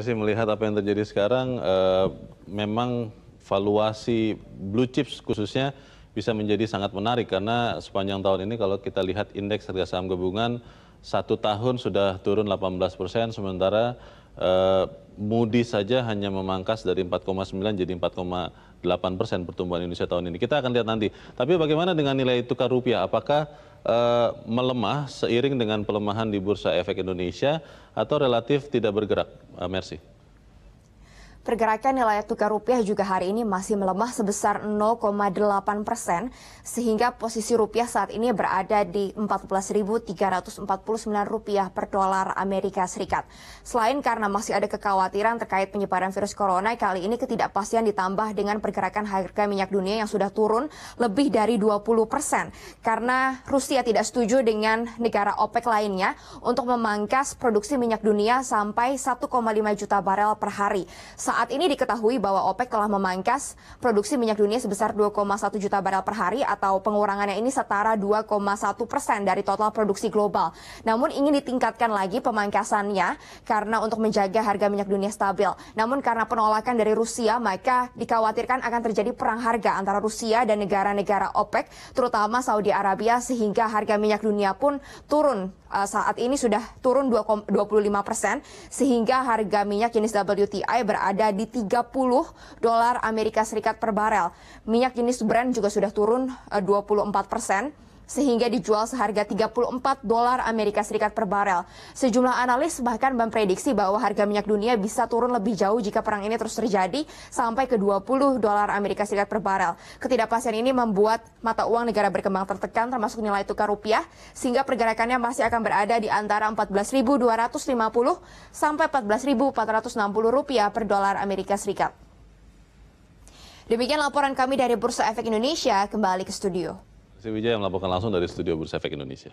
Saya melihat apa yang terjadi sekarang, uh, memang valuasi blue chips khususnya bisa menjadi sangat menarik karena sepanjang tahun ini kalau kita lihat indeks harga saham gabungan satu tahun sudah turun 18 persen, sementara Mudi eh, Moody saja hanya memangkas dari empat 4,9 jadi delapan persen pertumbuhan Indonesia tahun ini. Kita akan lihat nanti. Tapi bagaimana dengan nilai tukar rupiah? Apakah uh, melemah seiring dengan pelemahan di bursa efek Indonesia atau relatif tidak bergerak? Uh, eh, Mersi. Pergerakan nilai tukar rupiah juga hari ini masih melemah sebesar 0,8 persen, sehingga posisi rupiah saat ini berada di 14.349 rupiah per dolar Amerika Serikat. Selain karena masih ada kekhawatiran terkait penyebaran virus corona, kali ini ketidakpastian ditambah dengan pergerakan harga minyak dunia yang sudah turun lebih dari 20 persen. Karena Rusia tidak setuju dengan negara OPEC lainnya untuk memangkas produksi minyak dunia sampai 1,5 juta barel per hari. Saat ini diketahui bahwa OPEC telah memangkas produksi minyak dunia sebesar 2,1 juta barel per hari atau pengurangannya ini setara 2,1 persen dari total produksi global. Namun ingin ditingkatkan lagi pemangkasannya karena untuk menjaga harga minyak dunia stabil. Namun karena penolakan dari Rusia maka dikhawatirkan akan terjadi perang harga antara Rusia dan negara-negara OPEC terutama Saudi Arabia sehingga harga minyak dunia pun turun Eh, saat ini sudah turun 25 persen sehingga harga minyak jenis WTI berada di 30 dolar Amerika Serikat per barel. Minyak jenis Brent juga sudah turun 24 eh, persen sehingga dijual seharga 34 dolar Amerika Serikat per barel. Sejumlah analis bahkan memprediksi bahwa harga minyak dunia bisa turun lebih jauh jika perang ini terus terjadi sampai ke 20 dolar Amerika Serikat per barel. Ketidakpastian ini membuat mata uang negara berkembang tertekan termasuk nilai tukar rupiah sehingga pergerakannya masih akan berada di antara 14.250 sampai 14.460 rupiah per dolar Amerika Serikat. Demikian laporan kami dari Bursa Efek Indonesia, kembali ke studio. Sriwijaya yang melaporkan langsung dari studio Bursa Efek Indonesia.